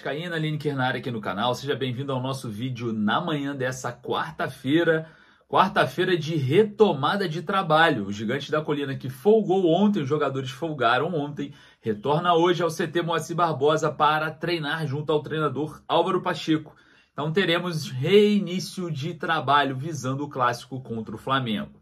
Vascaína, Aline Kernari aqui no canal. Seja bem-vindo ao nosso vídeo na manhã dessa quarta-feira. Quarta-feira de retomada de trabalho. O Gigante da Colina que folgou ontem, os jogadores folgaram ontem, retorna hoje ao CT Moacir Barbosa para treinar junto ao treinador Álvaro Pacheco. Então teremos reinício de trabalho visando o clássico contra o Flamengo.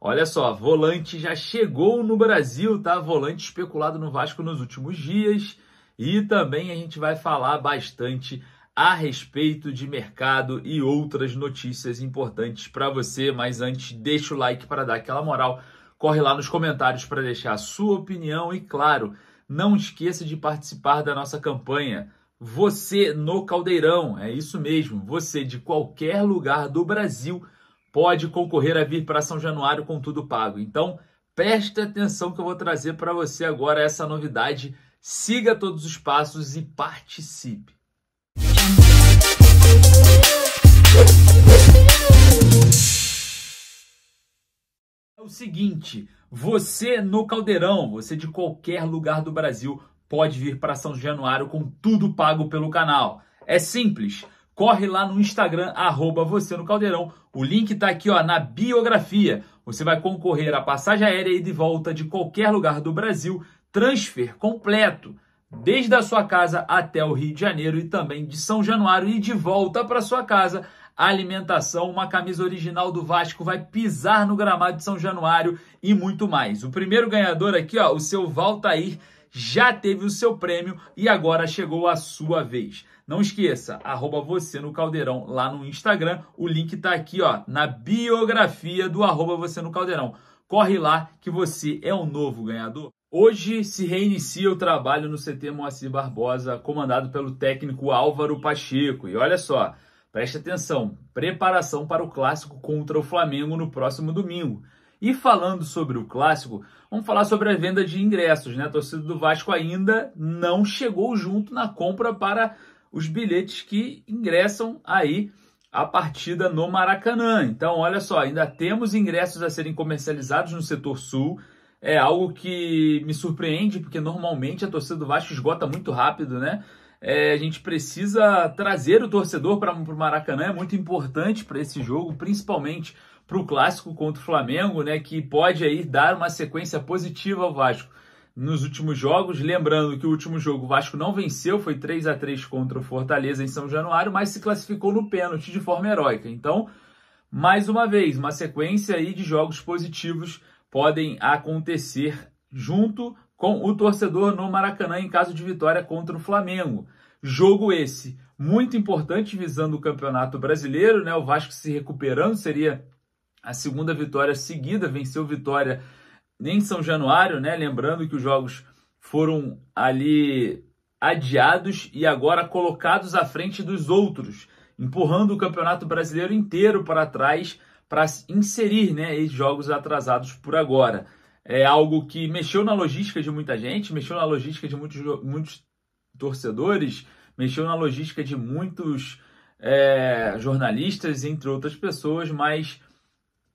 Olha só, volante já chegou no Brasil, tá? Volante especulado no Vasco nos últimos dias. E também a gente vai falar bastante a respeito de mercado e outras notícias importantes para você. Mas antes, deixa o like para dar aquela moral. Corre lá nos comentários para deixar a sua opinião e, claro, não esqueça de participar da nossa campanha. Você no Caldeirão, é isso mesmo. Você de qualquer lugar do Brasil pode concorrer a vir para São Januário com tudo pago. Então, preste atenção que eu vou trazer para você agora essa novidade Siga todos os passos e participe. É o seguinte, você no Caldeirão, você de qualquer lugar do Brasil, pode vir para São Januário com tudo pago pelo canal. É simples. Corre lá no Instagram, arroba você no Caldeirão. O link está aqui ó, na biografia. Você vai concorrer à passagem aérea e de volta de qualquer lugar do Brasil transfer completo, desde a sua casa até o Rio de Janeiro e também de São Januário e de volta para sua casa. Alimentação, uma camisa original do Vasco vai pisar no gramado de São Januário e muito mais. O primeiro ganhador aqui, ó, o seu Valtair, já teve o seu prêmio e agora chegou a sua vez. Não esqueça, arroba você no Caldeirão lá no Instagram. O link está aqui, ó, na biografia do arroba você no Caldeirão. Corre lá que você é o um novo ganhador. Hoje se reinicia o trabalho no CT Moacir Barbosa, comandado pelo técnico Álvaro Pacheco. E olha só, preste atenção: preparação para o clássico contra o Flamengo no próximo domingo. E falando sobre o clássico, vamos falar sobre a venda de ingressos, né? A torcida do Vasco ainda não chegou junto na compra para os bilhetes que ingressam aí a partida no Maracanã. Então, olha só, ainda temos ingressos a serem comercializados no setor sul é algo que me surpreende, porque normalmente a torcida do Vasco esgota muito rápido, né? É, a gente precisa trazer o torcedor para o Maracanã, é muito importante para esse jogo, principalmente para o clássico contra o Flamengo, né? Que pode aí dar uma sequência positiva ao Vasco nos últimos jogos. Lembrando que o último jogo o Vasco não venceu, foi 3 a 3 contra o Fortaleza em São Januário, mas se classificou no pênalti de forma heróica. Então, mais uma vez, uma sequência aí de jogos positivos podem acontecer junto com o torcedor no Maracanã em caso de vitória contra o Flamengo. Jogo esse muito importante visando o Campeonato Brasileiro, né? O Vasco se recuperando seria a segunda vitória seguida, venceu Vitória em São Januário, né? Lembrando que os jogos foram ali adiados e agora colocados à frente dos outros, empurrando o Campeonato Brasileiro inteiro para trás para inserir né, jogos atrasados por agora. É algo que mexeu na logística de muita gente, mexeu na logística de muitos, muitos torcedores, mexeu na logística de muitos é, jornalistas, entre outras pessoas, mas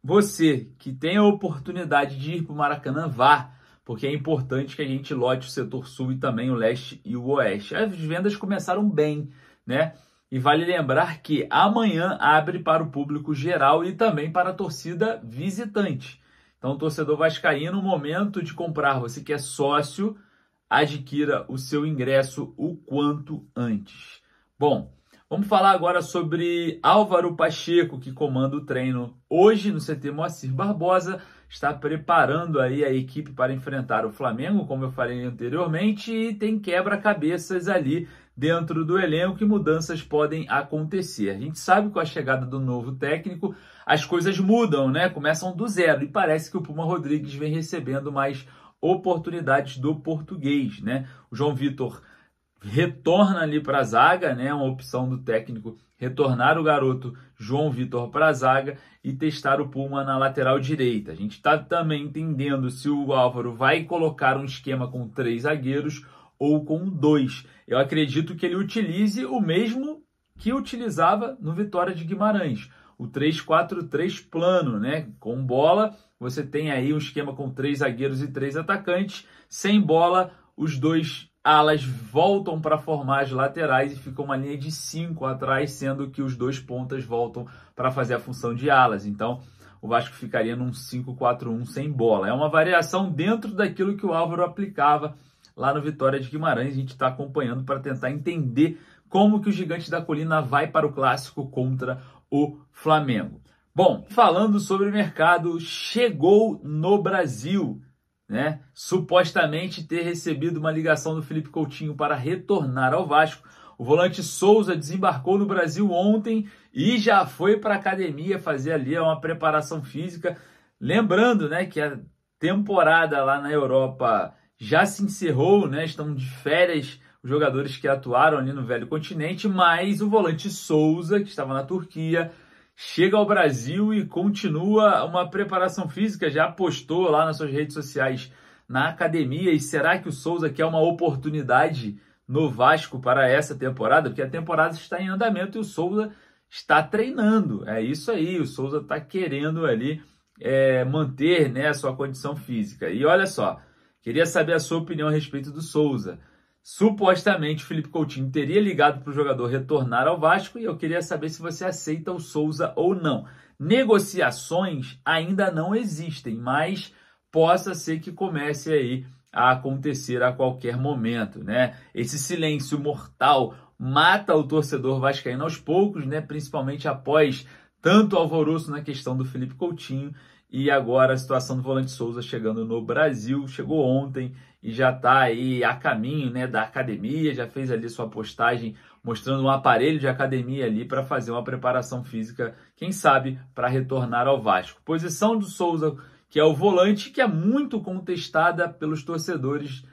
você que tem a oportunidade de ir para o Maracanã, vá, porque é importante que a gente lote o setor sul e também o leste e o oeste. As vendas começaram bem, né? E vale lembrar que amanhã abre para o público geral e também para a torcida visitante. Então, torcedor vascaíno, no momento de comprar, você que é sócio, adquira o seu ingresso o quanto antes. Bom, vamos falar agora sobre Álvaro Pacheco, que comanda o treino hoje no CT Moacir Barbosa, está preparando aí a equipe para enfrentar o Flamengo, como eu falei anteriormente, e tem quebra-cabeças ali dentro do elenco e mudanças podem acontecer. A gente sabe que com a chegada do novo técnico as coisas mudam, né? Começam do zero e parece que o Puma Rodrigues vem recebendo mais oportunidades do português, né? O João Vitor retorna ali para a zaga, né? Uma opção do técnico retornar o garoto João Vitor para a zaga e testar o Puma na lateral direita. A gente está também entendendo se o Álvaro vai colocar um esquema com três zagueiros ou com um 2. Eu acredito que ele utilize o mesmo que utilizava no Vitória de Guimarães, o 3-4-3 plano, né? Com bola, você tem aí um esquema com três zagueiros e três atacantes. Sem bola, os dois alas voltam para formar as laterais e fica uma linha de cinco atrás, sendo que os dois pontas voltam para fazer a função de alas. Então, o Vasco ficaria num 5-4-1 sem bola. É uma variação dentro daquilo que o Álvaro aplicava lá no Vitória de Guimarães. A gente está acompanhando para tentar entender como que o Gigante da Colina vai para o clássico contra o Flamengo. Bom, falando sobre o mercado, chegou no Brasil, né? Supostamente ter recebido uma ligação do Felipe Coutinho para retornar ao Vasco. O volante Souza desembarcou no Brasil ontem e já foi para a academia fazer ali uma preparação física. Lembrando, né, que a temporada lá na Europa já se encerrou, né? Estão de férias os jogadores que atuaram ali no Velho Continente, mas o volante Souza, que estava na Turquia, chega ao Brasil e continua uma preparação física, já postou lá nas suas redes sociais na academia. E será que o Souza quer uma oportunidade no Vasco para essa temporada? Porque a temporada está em andamento e o Souza está treinando. É isso aí, o Souza está querendo ali é, manter né, a sua condição física. E olha só. Queria saber a sua opinião a respeito do Souza. Supostamente, o Felipe Coutinho teria ligado para o jogador retornar ao Vasco e eu queria saber se você aceita o Souza ou não. Negociações ainda não existem, mas possa ser que comece aí a acontecer a qualquer momento, né? Esse silêncio mortal mata o torcedor vascaíno aos poucos, né? Principalmente após tanto alvoroço na questão do Felipe Coutinho e agora a situação do Volante Souza chegando no Brasil, chegou ontem e já está aí a caminho né, da academia, já fez ali sua postagem mostrando um aparelho de academia ali para fazer uma preparação física, quem sabe, para retornar ao Vasco. Posição do Souza, que é o volante, que é muito contestada pelos torcedores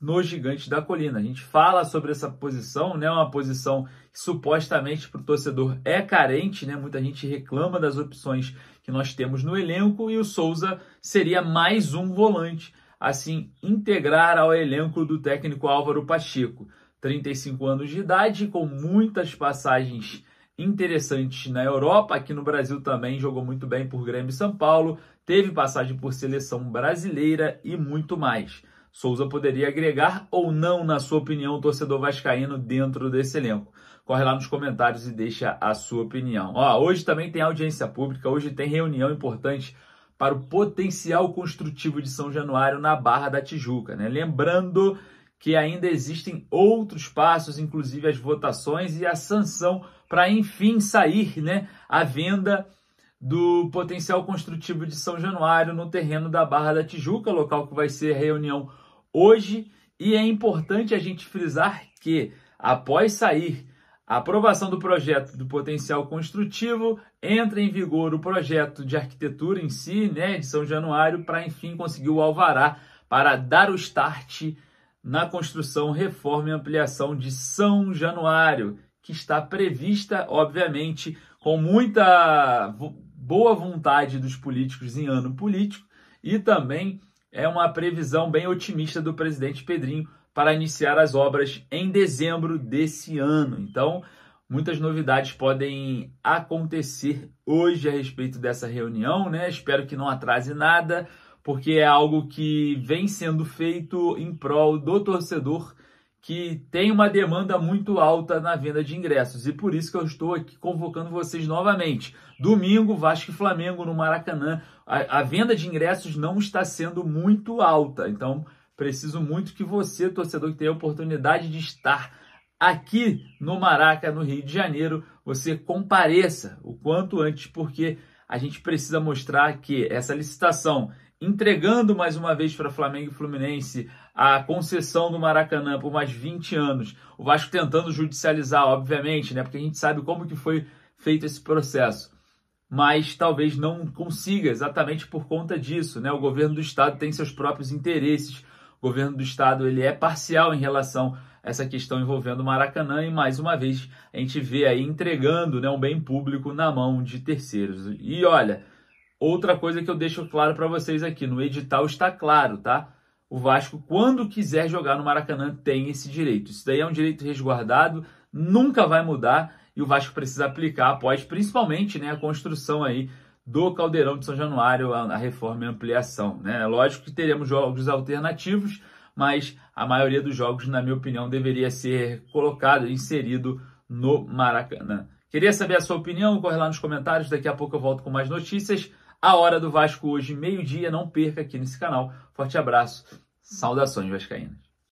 no gigante da colina. A gente fala sobre essa posição, né? Uma posição que supostamente para o torcedor é carente, né? Muita gente reclama das opções que nós temos no elenco e o Souza seria mais um volante assim integrar ao elenco do técnico Álvaro Pacheco. 35 anos de idade, com muitas passagens interessantes na Europa, aqui no Brasil também jogou muito bem por Grêmio e São Paulo, teve passagem por seleção brasileira e muito mais. Souza poderia agregar ou não, na sua opinião, o torcedor vascaíno dentro desse elenco? Corre lá nos comentários e deixa a sua opinião. Ó, hoje também tem audiência pública, hoje tem reunião importante para o potencial construtivo de São Januário na Barra da Tijuca. Né? Lembrando que ainda existem outros passos, inclusive as votações e a sanção para enfim sair né, a venda do potencial construtivo de São Januário no terreno da Barra da Tijuca, local que vai ser reunião hoje e é importante a gente frisar que, após sair a aprovação do projeto do potencial construtivo, entra em vigor o projeto de arquitetura em si, né, de São Januário, para enfim conseguir o alvará para dar o start na construção, reforma e ampliação de São Januário, que está prevista, obviamente, com muita boa vontade dos políticos em ano político e também é uma previsão bem otimista do presidente Pedrinho para iniciar as obras em dezembro desse ano. Então, muitas novidades podem acontecer hoje a respeito dessa reunião, né? Espero que não atrase nada, porque é algo que vem sendo feito em prol do torcedor que tem uma demanda muito alta na venda de ingressos e por isso que eu estou aqui convocando vocês novamente. Domingo, Vasco e Flamengo no Maracanã, a, a venda de ingressos não está sendo muito alta, então preciso muito que você, torcedor que tem a oportunidade de estar aqui no Maraca, no Rio de Janeiro, você compareça o quanto antes, porque a gente precisa mostrar que essa licitação entregando mais uma vez para Flamengo e Fluminense a concessão do Maracanã por mais 20 anos. O Vasco tentando judicializar, obviamente, né? Porque a gente sabe como que foi feito esse processo. Mas talvez não consiga exatamente por conta disso, né? O governo do estado tem seus próprios interesses. O governo do estado ele é parcial em relação a essa questão envolvendo o Maracanã e mais uma vez a gente vê aí entregando, né, um bem público na mão de terceiros. E olha, outra coisa que eu deixo claro para vocês aqui, no edital está claro, tá? o Vasco, quando quiser jogar no Maracanã, tem esse direito. Isso daí é um direito resguardado, nunca vai mudar e o Vasco precisa aplicar após, principalmente, né, a construção aí do Caldeirão de São Januário, a, a reforma e ampliação. Né? É lógico que teremos jogos alternativos, mas a maioria dos jogos, na minha opinião, deveria ser colocado, inserido no Maracanã. Queria saber a sua opinião, corre lá nos comentários, daqui a pouco eu volto com mais notícias. A Hora do Vasco hoje, meio-dia, não perca aqui nesse canal. Forte abraço Saudações vascaínas.